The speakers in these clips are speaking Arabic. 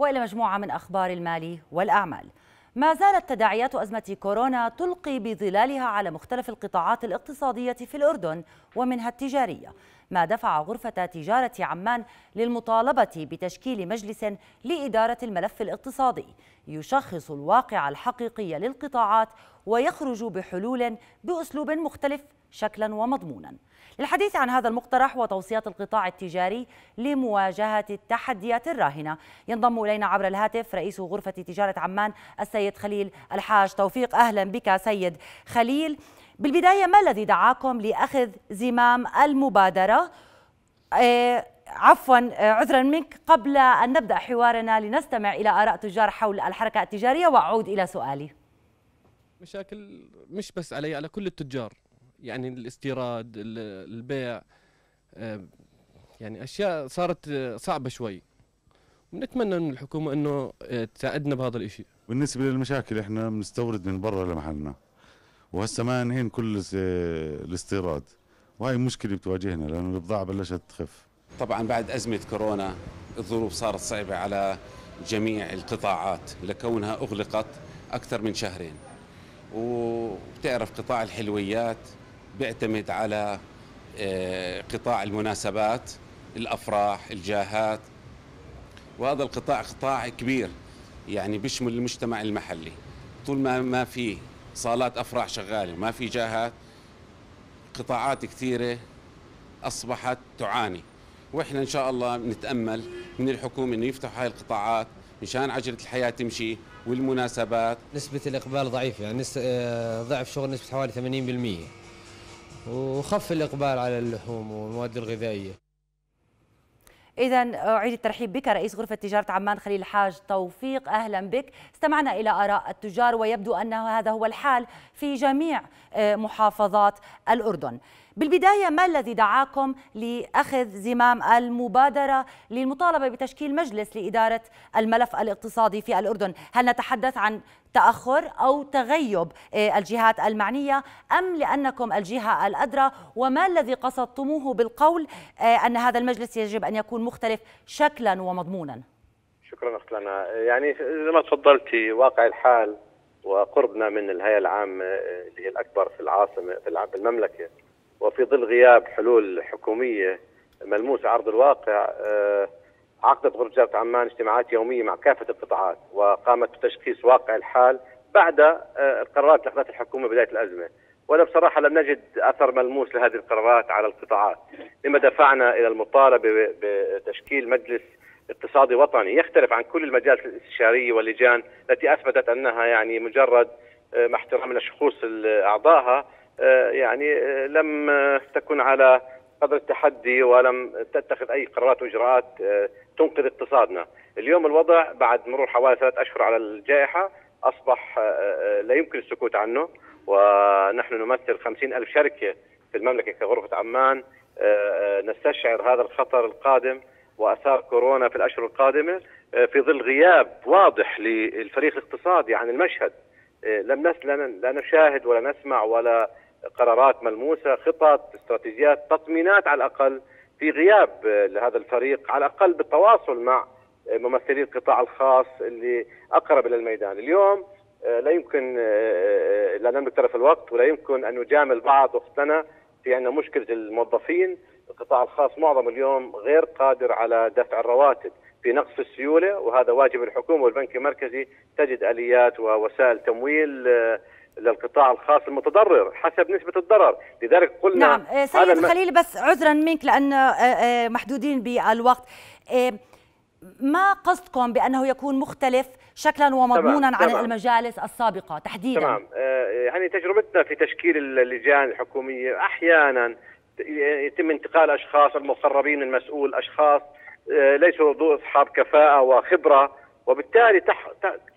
والى مجموعه من اخبار المال والاعمال. ما زالت تداعيات ازمه كورونا تلقي بظلالها على مختلف القطاعات الاقتصاديه في الاردن ومنها التجاريه، ما دفع غرفه تجاره عمان للمطالبه بتشكيل مجلس لاداره الملف الاقتصادي يشخص الواقع الحقيقي للقطاعات ويخرج بحلول باسلوب مختلف شكلا ومضمونا للحديث عن هذا المقترح وتوصيات القطاع التجاري لمواجهة التحديات الراهنة ينضم إلينا عبر الهاتف رئيس غرفة تجارة عمان السيد خليل الحاج توفيق أهلا بك سيد خليل بالبداية ما الذي دعاكم لأخذ زمام المبادرة آه، عفوا آه، عذرا منك قبل أن نبدأ حوارنا لنستمع إلى آراء تجار حول الحركة التجارية وأعود إلى سؤالي مشاكل مش بس علي على كل التجار يعني الاستيراد البيع يعني اشياء صارت صعبه شوي ونتمنى من الحكومه انه آه، تساعدنا بهذا الشيء بالنسبه للمشاكل احنا بنستورد من برا لمحلنا وهسه ما انهين كل الاستيراد وهي مشكله بتواجهنا لانه البضاعه بلشت تخف طبعا بعد ازمه كورونا الظروف صارت صعبه على جميع القطاعات لكونها اغلقت اكثر من شهرين وبتعرف قطاع الحلويات بيعتمد على آه، قطاع المناسبات الافراح الجاهات وهذا القطاع قطاع كبير يعني بيشمل المجتمع المحلي طول ما ما في صالات افراح شغاله وما في جاهات قطاعات كثيره اصبحت تعاني واحنا ان شاء الله بنتامل من الحكومه انه يفتحوا هاي القطاعات مشان عجله الحياه تمشي والمناسبات نسبه الاقبال ضعيفه يعني آه، ضعف شغل نسبه حوالي 80% وخف الإقبال على اللحوم والمواد الغذائية إذا أعيد الترحيب بك رئيس غرفة تجارة عمان خليل حاج توفيق أهلا بك استمعنا إلى آراء التجار ويبدو أن هذا هو الحال في جميع آه، محافظات الأردن بالبداية ما الذي دعاكم لأخذ زمام المبادرة للمطالبة بتشكيل مجلس لإدارة الملف الاقتصادي في الأردن هل نتحدث عن تأخر أو تغيب آه، الجهات المعنية أم لأنكم الجهة الأدرى وما الذي قصدتموه بالقول آه، أن هذا المجلس يجب أن يكون مختلف شكلا ومضمونا شكرا أخت لنا يعني زي ما تفضلتي واقع الحال وقربنا من الهيئة العامة آه، اللي هي الأكبر في العاصمة في المملكة وفي ظل غياب حلول حكوميه ملموسه عرض الواقع آه، عقدت غرفه جاره عمان اجتماعات يوميه مع كافه القطاعات وقامت بتشخيص واقع الحال بعد آه، القرارات اللي اخذتها الحكومه بدايه الازمه ولا بصراحه لم نجد اثر ملموس لهذه القرارات على القطاعات لما دفعنا الى المطالبه بتشكيل مجلس اقتصادي وطني يختلف عن كل المجالس الاستشاريه واللجان التي اثبتت انها يعني مجرد آه، محترم من الشخوص اعضائها آه، يعني آه، لم تكن على قدر التحدي ولم تتخذ اي قرارات واجراءات آه، تنقذ اقتصادنا. اليوم الوضع بعد مرور حوالي ثلاث اشهر على الجائحه اصبح لا يمكن السكوت عنه ونحن نمثل خمسين ألف شركه في المملكه كغرفه عمان نستشعر هذا الخطر القادم واثار كورونا في الاشهر القادمه في ظل غياب واضح للفريق الاقتصادي عن المشهد لم لا نشاهد ولا نسمع ولا قرارات ملموسه خطط استراتيجيات تطمينات على الاقل في غياب آه، لهذا الفريق على الاقل بالتواصل مع آه، ممثلي القطاع الخاص اللي اقرب الى الميدان اليوم آه، لا يمكن لا نملك طرف الوقت ولا يمكن ان نجامل بعض وقتنا في ان مشكله الموظفين القطاع الخاص معظم اليوم غير قادر على دفع الرواتب في نقص السيوله وهذا واجب الحكومه والبنك المركزي تجد اليات ووسائل تمويل للقطاع الخاص المتضرر حسب نسبة الضرر لذلك قلنا نعم آه، سيد الم... خليل بس عذرا منك لأن آه، آه، محدودين بالوقت ما قصدكم بأنه يكون مختلف شكلا ومضمونا تمام. عن تمام. المجالس السابقة تحديدا تمام يعني تجربتنا في تشكيل اللجان الحكومية أحيانا يتم انتقال أشخاص المقربين من المسؤول أشخاص ليسوا ذو أصحاب كفاءة وخبرة وبالتالي تح...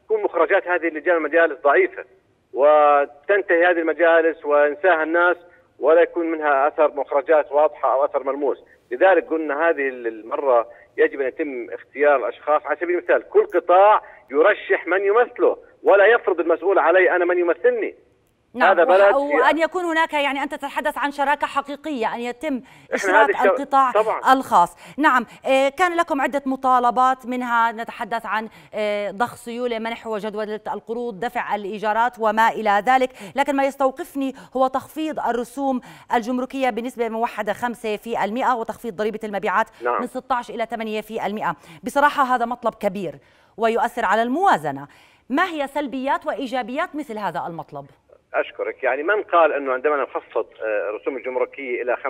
تكون مخرجات هذه اللجان المجالس ضعيفة وتنتهي هذه المجالس وينساها الناس ولا يكون منها اثر مخرجات واضحه او اثر ملموس، لذلك قلنا هذه المره يجب ان يتم اختيار الاشخاص على سبيل المثال كل قطاع يرشح من يمثله ولا يفرض المسؤول علي انا من يمثلني، نعم هذا بلد وان يكون هناك يعني انت تتحدث عن شراكه حقيقيه ان يتم اشراك القطاع طبعا. الخاص نعم إيه، كان لكم عده مطالبات منها نتحدث عن إيه، ضخ سيوله منح وجدوله القروض دفع الايجارات وما الى ذلك لكن ما يستوقفني هو تخفيض الرسوم الجمركيه بنسبه موحده 5% وتخفيض ضريبه المبيعات نعم. من 16 الى 8% بصراحه هذا مطلب كبير ويؤثر على الموازنه ما هي سلبيات وايجابيات مثل هذا المطلب اشكرك يعني من قال انه عندما نخفض آه، الرسوم الجمركيه الى 5%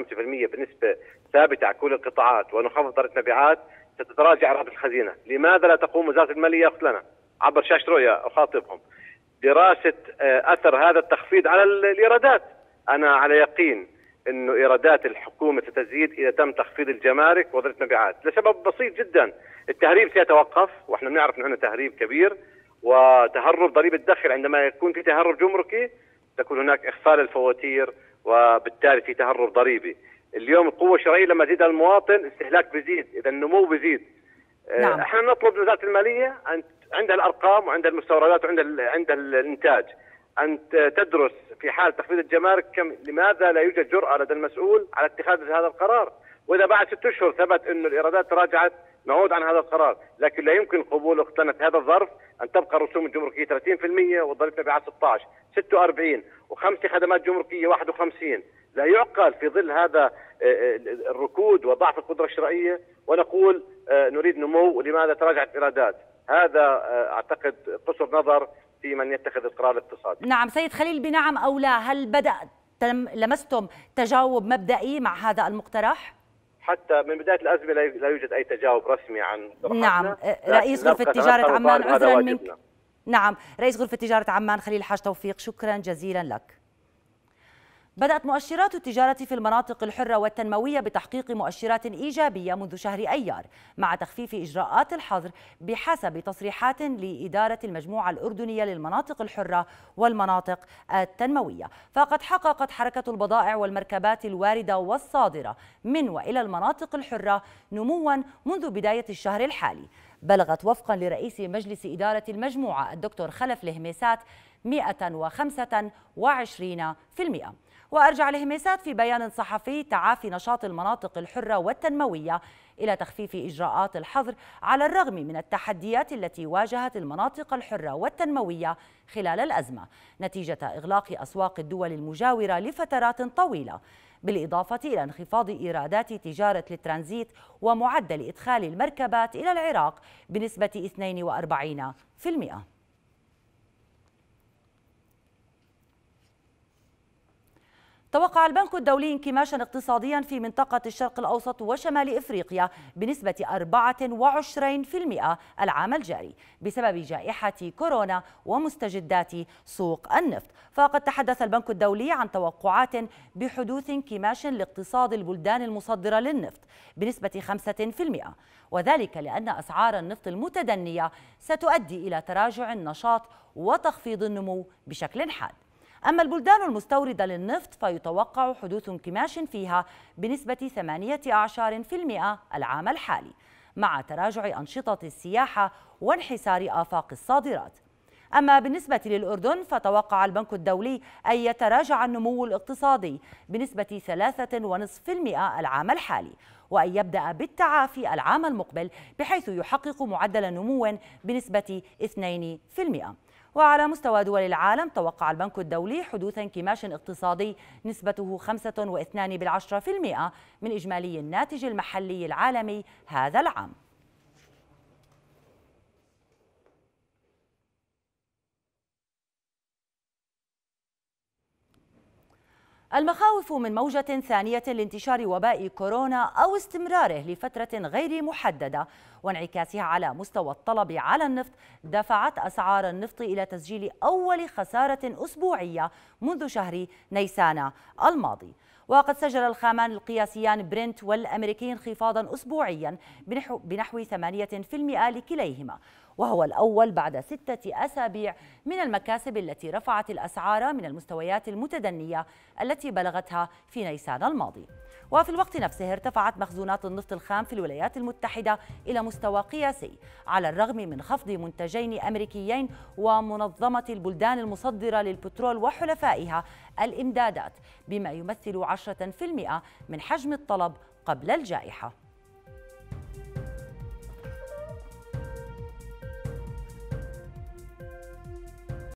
بنسبه ثابته على كل القطاعات ونخفض ضريبه المبيعات ستتراجع رغبه الخزينه، لماذا لا تقوم وزاره الماليه لنا عبر شاشه رؤيا اخاطبهم دراسه آه، اثر هذا التخفيض على الايرادات انا على يقين انه ايرادات الحكومه ستزيد اذا تم تخفيض الجمارك وضريبة المبيعات لسبب بسيط جدا التهريب سيتوقف واحنا بنعرف انه عندنا تهريب كبير وتهرب ضريبه الدخل عندما يكون في تهرب جمركي تكون هناك اخفال الفواتير وبالتالي في تهرب ضريبي اليوم القوه الشرائيه لما تزيد المواطن استهلاك بيزيد اذا النمو بيزيد آه، نعم. احنا نطلب من وزاره الماليه ان عندها الارقام وعندها المستوردات وعندها عندها الانتاج ان تدرس في حال تخفيض الجمارك كم لماذا لا يوجد جراه لدى المسؤول على اتخاذ هذا القرار واذا بعد ست اشهر ثبت انه الايرادات تراجعت نعود عن هذا القرار لكن لا يمكن قبول اختنا في هذا الظرف ان تبقى رسوم الجمركيه 30% والضريبه على 16 46 وخمسه خدمات جمركيه 51 لا يعقل في ظل هذا آه، آه، الركود وضعف القدره الشرائيه ونقول آه، نريد نمو ولماذا تراجعت الايرادات هذا اعتقد قصر نظر في من يتخذ القرار الاقتصادي نعم سيد خليل بنعم او لا هل بدأ لمستم تجاوب مبدئي مع هذا المقترح؟ حتى من بدايه الازمه لا يوجد اي تجاوب رسمي عن نعم رئيس غرفه تجاره عمان عذرا منك نعم رئيس غرفه تجاره عمان خليل حاج توفيق شكرا جزيلا لك بدأت مؤشرات التجارة في المناطق الحرة والتنموية بتحقيق مؤشرات إيجابية منذ شهر أيار مع تخفيف إجراءات الحظر بحسب تصريحات لإدارة المجموعة الأردنية للمناطق الحرة والمناطق التنموية فقد حققت حركة البضائع والمركبات الواردة والصادرة من وإلى المناطق الحرة نموا منذ بداية الشهر الحالي بلغت وفقا لرئيس مجلس إدارة المجموعة الدكتور خلف الهميسات 125% وأرجع الهميسات في بيان صحفي تعافي نشاط المناطق الحرة والتنموية إلى تخفيف إجراءات الحظر على الرغم من التحديات التي واجهت المناطق الحرة والتنموية خلال الأزمة نتيجة إغلاق أسواق الدول المجاورة لفترات طويلة بالإضافة إلى انخفاض إيرادات تجارة الترانزيت ومعدل إدخال المركبات إلى العراق بنسبة 42% توقع البنك الدولي انكماشا اقتصاديا في منطقة الشرق الأوسط وشمال إفريقيا بنسبة 24% العام الجاري بسبب جائحة كورونا ومستجدات سوق النفط فقد تحدث البنك الدولي عن توقعات بحدوث انكماش لاقتصاد البلدان المصدرة للنفط بنسبة 5% وذلك لأن أسعار النفط المتدنية ستؤدي إلى تراجع النشاط وتخفيض النمو بشكل حاد أما البلدان المستوردة للنفط فيتوقع حدوث انكماش فيها بنسبة 18% العام الحالي مع تراجع أنشطة السياحة وانحسار آفاق الصادرات أما بالنسبة للأردن فتوقع البنك الدولي أن يتراجع النمو الاقتصادي بنسبة 3.5% العام الحالي وأن يبدأ بالتعافي العام المقبل بحيث يحقق معدل نمو بنسبة 2% وعلى مستوى دول العالم توقع البنك الدولي حدوث انكماش اقتصادي نسبته 5.2% من إجمالي الناتج المحلي العالمي هذا العام المخاوف من موجة ثانية لانتشار وباء كورونا أو استمراره لفترة غير محددة وانعكاسها على مستوى الطلب على النفط دفعت أسعار النفط إلى تسجيل أول خسارة أسبوعية منذ شهر نيسان الماضي وقد سجل الخامان القياسيان برنت والأمريكي انخفاضا أسبوعيا بنحو, 8% لكليهما وهو الأول بعد ستة أسابيع من المكاسب التي رفعت الأسعار من المستويات المتدنية التي بلغتها في نيسان الماضي وفي الوقت نفسه ارتفعت مخزونات النفط الخام في الولايات المتحدة إلى مستوى قياسي على الرغم من خفض منتجين أمريكيين ومنظمة البلدان المصدرة للبترول وحلفائها الإمدادات بما يمثل 10% من حجم الطلب قبل الجائحة